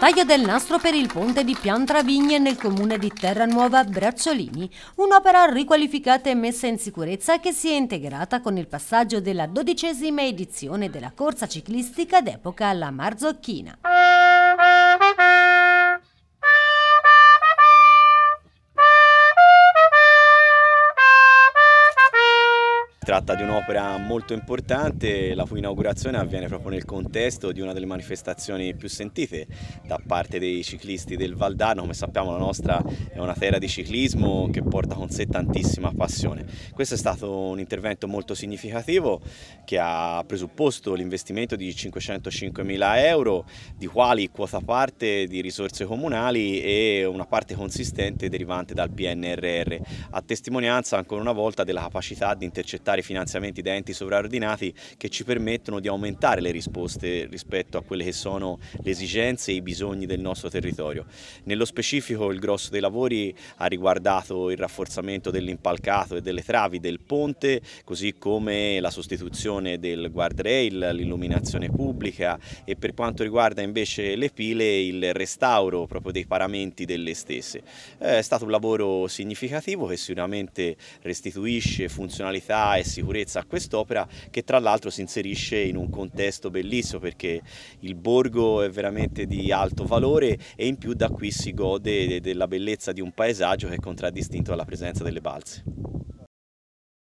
Taglio del nastro per il ponte di Piantravigne nel comune di Terra Nuova Bracciolini, un'opera riqualificata e messa in sicurezza che si è integrata con il passaggio della dodicesima edizione della corsa ciclistica d'epoca alla Marzocchina. tratta di un'opera molto importante la cui inaugurazione avviene proprio nel contesto di una delle manifestazioni più sentite da parte dei ciclisti del Valdano, come sappiamo la nostra è una terra di ciclismo che porta con sé tantissima passione. Questo è stato un intervento molto significativo che ha presupposto l'investimento di 505.000 euro, di quali quota parte di risorse comunali e una parte consistente derivante dal PNRR, a testimonianza ancora una volta della capacità di intercettare fare finanziamenti da enti sovraordinati che ci permettono di aumentare le risposte rispetto a quelle che sono le esigenze e i bisogni del nostro territorio. Nello specifico il grosso dei lavori ha riguardato il rafforzamento dell'impalcato e delle travi del ponte, così come la sostituzione del guardrail, l'illuminazione pubblica e per quanto riguarda invece le pile il restauro proprio dei paramenti delle stesse. Eh, è stato un lavoro significativo che sicuramente restituisce funzionalità e sicurezza a quest'opera che tra l'altro si inserisce in un contesto bellissimo perché il borgo è veramente di alto valore e in più da qui si gode della bellezza di un paesaggio che è contraddistinto dalla presenza delle balze.